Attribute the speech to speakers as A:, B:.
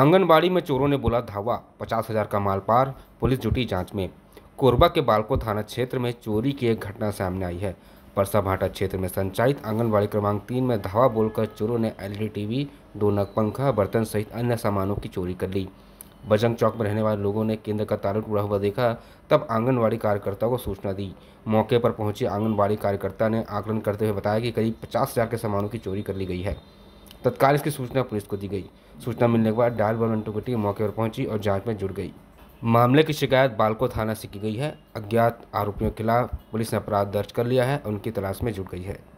A: आंगनबाड़ी में चोरों ने बोला धावा पचास हजार का मालपार पुलिस जुटी जांच में कोरबा के बालको थाना क्षेत्र में चोरी की एक घटना सामने आई है परसा भाटा क्षेत्र में संचालित आंगनबाड़ी क्रमांक तीन में धावा बोलकर चोरों ने एलईडी टीवी डोनक पंखा बर्तन सहित अन्य सामानों की चोरी कर ली बजंग चौक में रहने वाले लोगों ने केंद्र का तार उड़ा हुआ देखा तब आंगनबाड़ी कार्यकर्ताओं को सूचना दी मौके पर पहुंची आंगनबाड़ी कार्यकर्ता ने आकलन करते हुए बताया कि करीब पचास हजार के सामानों की चोरी कर ली गई है तत्काल इसकी सूचना पुलिस को दी गई सूचना मिलने के बाद डाल वालंटों की टीम मौके पर पहुंची और जांच में जुट गई मामले की शिकायत बालको थाना से की गई है अज्ञात आरोपियों के खिलाफ पुलिस ने अपराध दर्ज कर लिया है और उनकी तलाश में जुट गई है